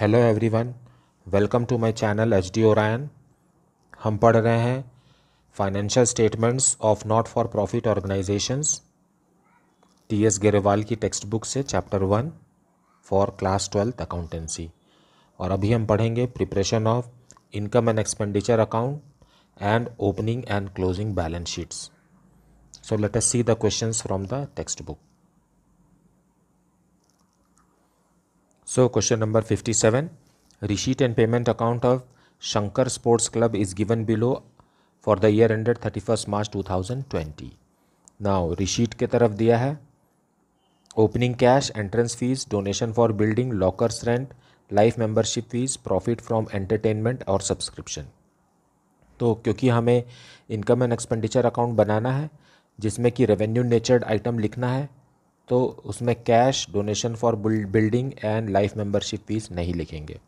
Hello everyone welcome to my channel H D Orion हम पढ़ रहे हैं financial statements of not for profit organisations T S Grewal की text book से chapter one for class twelfth accountancy और अभी हम पढ़ेंगे preparation of income and expenditure account and opening and closing balance sheets so let us see the questions from the text book so question number fifty seven receipt and payment account of Shankar sports club is given below for the year ended thirty first March two thousand twenty now receipt के तरफ दिया है opening cash entrance fees donation for building lockers rent life membership fees profit from entertainment और subscription तो क्योंकि हमें income and expenditure account बनाना है जिसमें कि रेवेन्यू नेचर्ड आइटम लिखना है तो उसमें cash donation for building and life membership fees नहीं लिखेंगे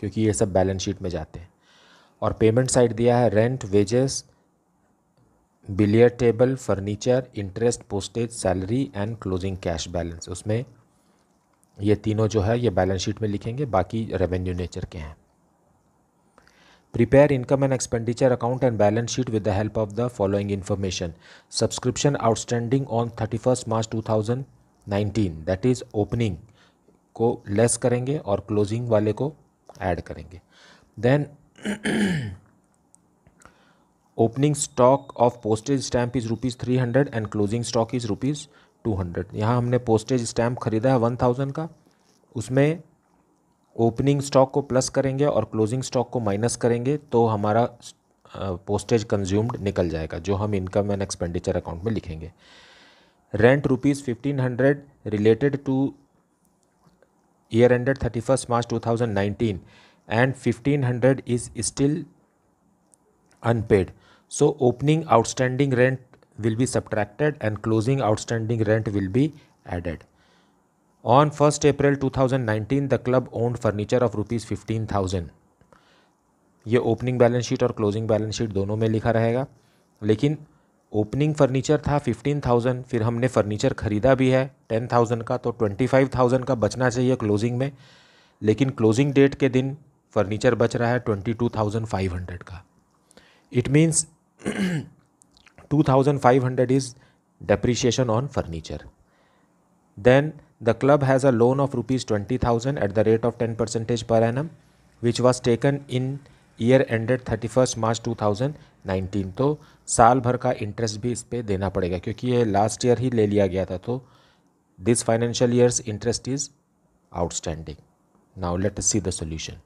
क्योंकि ये सब बैलेंस शीट में जाते हैं और पेमेंट साइड दिया है rent wages billiard table furniture interest postage salary and closing cash balance उसमें ये तीनों जो है ये बैलेंस शीट में लिखेंगे बाकी रेवेन्यू नेचर के हैं Prepare income and expenditure account and balance sheet with the help of the following information. Subscription outstanding on 31st March 2019 that is opening को लेस करेंगे और क्लोजिंग वाले को ऐड करेंगे then opening stock of postage stamp is rupees three hundred and closing stock is rupees two hundred यहाँ हमने postage stamp खरीदा है वन थाउजेंड का उसमें ओपनिंग स्टॉक को प्लस करेंगे और क्लोजिंग स्टॉक को माइनस करेंगे तो हमारा पोस्टेज कंज्यूम्ड निकल जाएगा जो हम इनकम एंड एक्सपेंडिचर अकाउंट में लिखेंगे rent rupees fifteen hundred related to year ended thirty first March two thousand nineteen and fifteen hundred is still unpaid so opening outstanding rent will be subtracted and closing outstanding rent will be added On 1st April 2019, the club owned furniture of rupees 15,000. ये opening balance sheet और closing balance sheet दोनों में लिखा रहेगा लेकिन opening furniture था fifteen thousand फिर हमने फर्नीचर ख़रीदा भी है टेन थाउजेंड का तो ट्वेंटी फाइव थाउजेंड का बचना चाहिए क्लोजिंग में लेकिन क्लोजिंग डेट के दिन फर्नीचर बच रहा है twenty two thousand five hundred का it means two thousand five hundred is depreciation on furniture then The club has a loan of rupees 20,000 at the rate of 10 percentage per annum, which was taken in year ended thirty first March two thousand nineteen तो साल भर का interest भी इस पर देना पड़ेगा क्योंकि ये लास्ट ईयर ही ले लिया गया था तो this financial year's interest is outstanding now let see the solution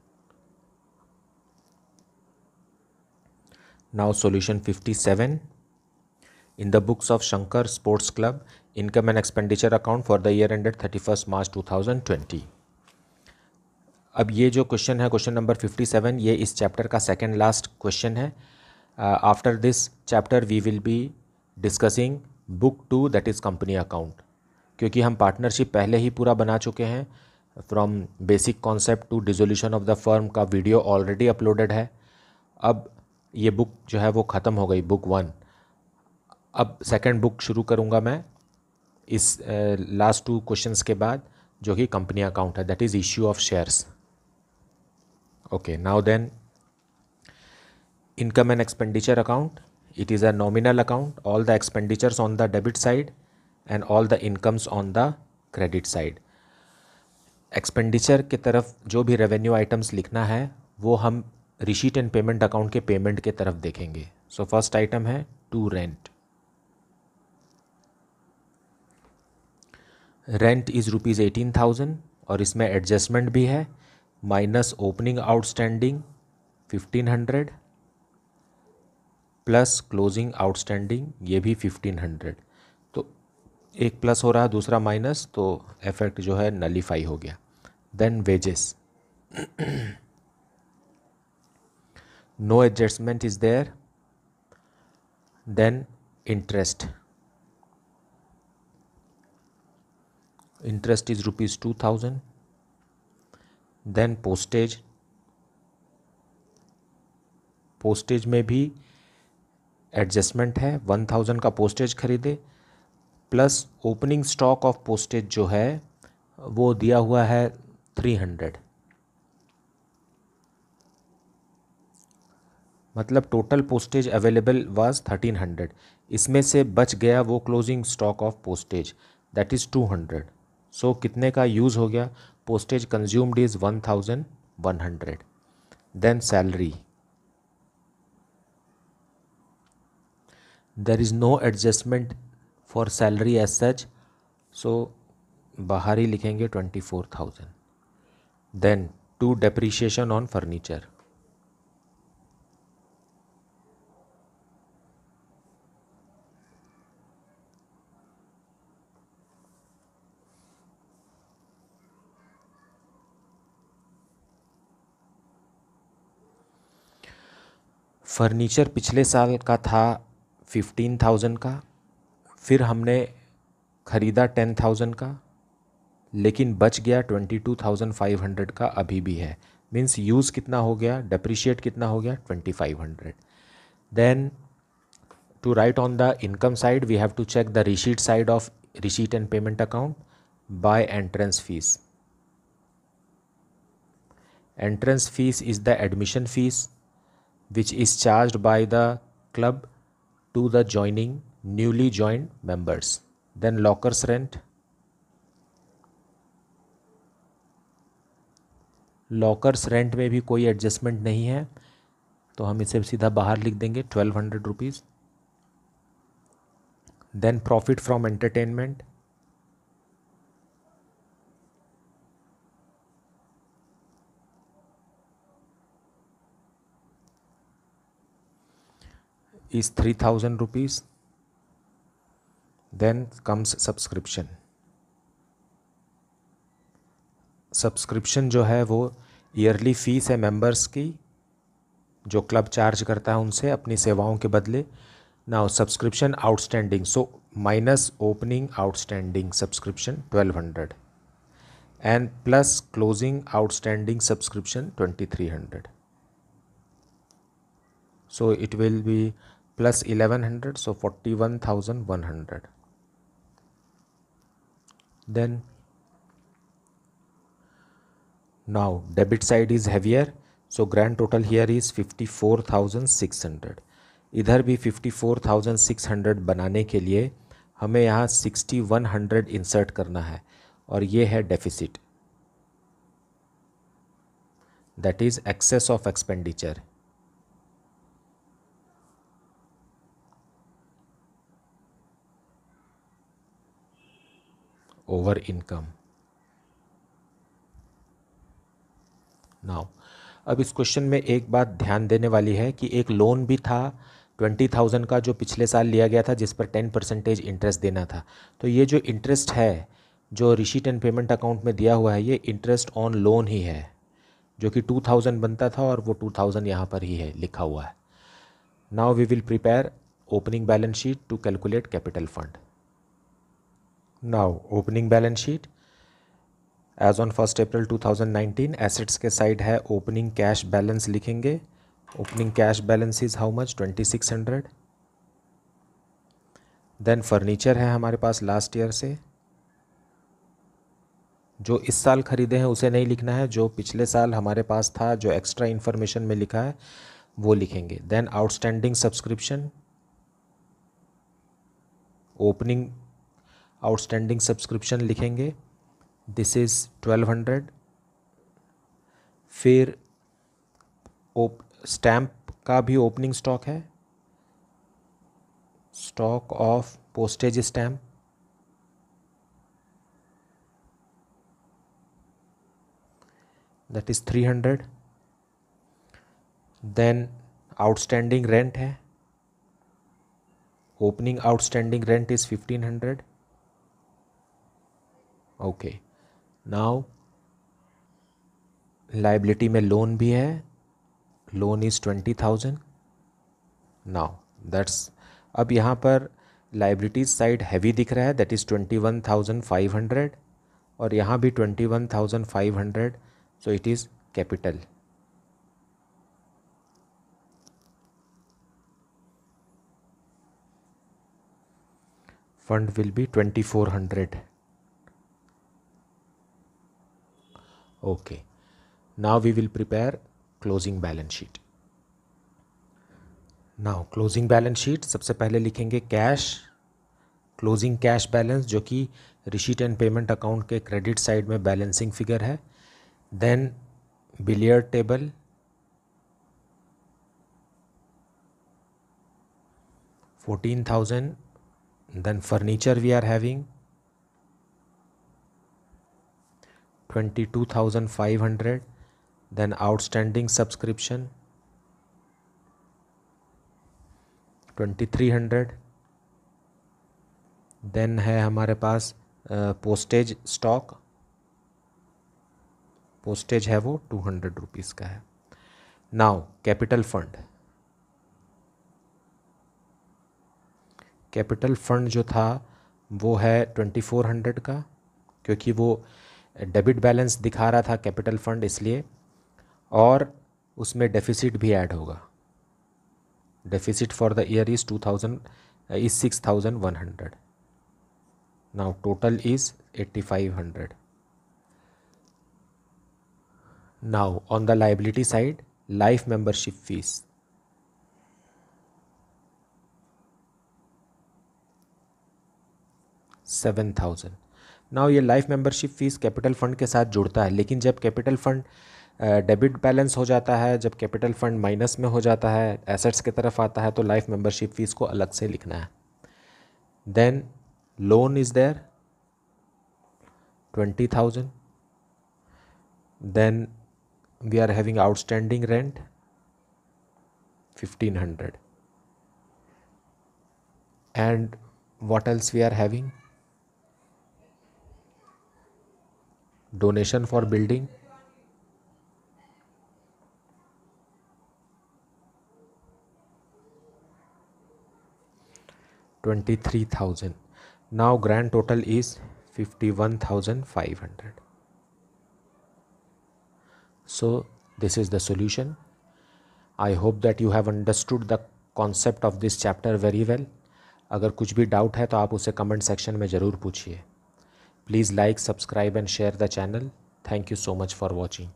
now solution fifty seven in the books of Shankar sports club income and expenditure account for the year ended thirty first March two thousand twenty अब ये जो question है question number fifty seven ये इस chapter का second last question है after this chapter we will be discussing book two that is company account क्योंकि हम पार्टनरशिप पहले ही पूरा बना चुके हैं from basic concept to dissolution of the firm का वीडियो ऑलरेडी अपलोडेड है अब ये बुक जो है वो ख़त्म हो गई बुक वन अब सेकेंड बुक शुरू करूँगा मैं इस लास्ट टू क्वेश्चन के बाद जो कि कंपनी अकाउंट है that is issue of shares okay now then income and expenditure account it is a nominal account all the expenditures on the debit side and all the incomes on the credit side expenditure के तरफ जो भी revenue items लिखना है वो हम receipt and payment account के payment के तरफ देखेंगे सो फर्स्ट आइटम है to rent rent is rupees eighteen thousand और इसमें एडजस्टमेंट भी है minus opening outstanding fifteen hundred plus closing outstanding ये भी फिफ्टीन हंड्रेड तो एक प्लस हो रहा है दूसरा माइनस तो इफेक्ट जो है नलीफाई हो गया then wages no adjustment is there then interest interest is rupees 2000 then postage postage में भी एडजस्टमेंट है वन थाउजेंड का पोस्टेज खरीदे plus opening stock of postage जो है वो दिया हुआ है थ्री हंड्रेड मतलब total postage available was thirteen hundred इसमें से बच गया वो closing stock of postage that is two hundred so so, कितने का यूज़ हो गया postage consumed is one thousand one hundred then salary there is no adjustment for salary as such so बाहर ही लिखेंगे twenty four thousand then to depreciation on furniture furniture पिछले साल का था फिफ्टीन थाउजेंड का फिर हमने ख़रीदा टेन थाउजेंड का लेकिन बच गया twenty two thousand five hundred का अभी भी है मीन्स यूज़ कितना हो गया डिप्रिशिएट कितना हो गया twenty five hundred then to write on the income side we have to check the receipt side of receipt and payment account by entrance fees entrance fees is the admission fees which is charged by the club to the joining newly joined members. Then lockers rent. Lockers rent में भी कोई adjustment नहीं है तो हम इसे सीधा बाहर लिख देंगे twelve hundred rupees then profit from entertainment is 3000 rupees then comes subscription subscription जो है वो ईयरली फ़ीस है मेंबर्स की जो क्लब चार्ज करता है उनसे अपनी सेवाओं के बदले now subscription outstanding so minus opening outstanding subscription twelve hundred and plus closing outstanding subscription twenty three hundred so it will be plus eleven hundred so forty one thousand one hundred then now debit side is heavier so grand total here is fifty four thousand six hundred इधर भी fifty four thousand six hundred बनाने के लिए हमें यहाँ sixty one hundred insert करना है और ये है deficit that is excess of expenditure over income now अब इस क्वेश्चन में एक बात ध्यान देने वाली है कि एक लोन भी था ट्वेंटी थाउजेंड का जो पिछले साल लिया गया था जिस पर टेन परसेंटेज इंटरेस्ट देना था तो ये जो इंटरेस्ट है जो रिशीट एंड पेमेंट अकाउंट में दिया हुआ है ये इंटरेस्ट ऑन लोन ही है जो कि टू थाउजेंड बनता था और वो टू थाउजेंड यहाँ पर ही है लिखा हुआ है now we will prepare opening balance sheet to calculate capital fund now opening balance sheet as on first April 2019 assets के साइड है ओपनिंग कैश बैलेंस लिखेंगे opening cash balance is how much 2600 then furniture है हमारे पास last year से जो इस साल ख़रीदे हैं उसे नहीं लिखना है जो पिछले साल हमारे पास था जो एक्स्ट्रा इन्फॉर्मेशन में लिखा है वो लिखेंगे then outstanding subscription opening outstanding subscription लिखेंगे दिस इज़ ट्वेल्व हंड्रेड फिर ओप स्टैम्प का भी ओपनिंग स्टॉक है stock of postage stamp that is three hundred then outstanding rent है opening outstanding rent is fifteen hundred okay now liability में loan भी है loan is twenty thousand now that's अब यहाँ पर लाइबिलिटीज साइड हैवी दिख रहा है that is twenty one thousand five hundred और यहाँ भी twenty one thousand five hundred so it is capital fund will be twenty four hundred Okay. Now we will prepare closing balance sheet. Now closing balance sheet सबसे पहले लिखेंगे cash closing cash balance जो कि receipt and payment account के credit side में balancing figure है then billiard table fourteen thousand then furniture we are having twenty two thousand five hundred then outstanding subscription twenty three hundred then है हमारे पास postage stock postage है वो two hundred rupees का है now capital fund capital fund जो था वो है ट्वेंटी फोर हंड्रेड का क्योंकि वो डेबिट बैलेंस दिखा रहा था कैपिटल फंड इसलिए और उसमें डेफिसिट भी ऐड होगा deficit for the year is two thousand is six thousand one hundred now total is eighty five hundred now on the liability side life membership fees seven thousand now ये life membership fees capital fund के साथ जुड़ता है लेकिन जब capital fund debit balance हो जाता है जब कैपिटल फंड माइनस में हो जाता है एसेट्स की तरफ आता है तो लाइफ मेंबरशिप फीस को अलग से लिखना है then loan is there twenty thousand then we are having outstanding rent fifteen hundred and what else we are having donation for building twenty three thousand now grand total is fifty one thousand five hundred so this is the solution I hope that you have understood the concept of this chapter very well अगर कुछ भी doubt है तो आप उसे comment section में ज़रूर पूछिए Please like, subscribe and share the channel. Thank you so much for watching.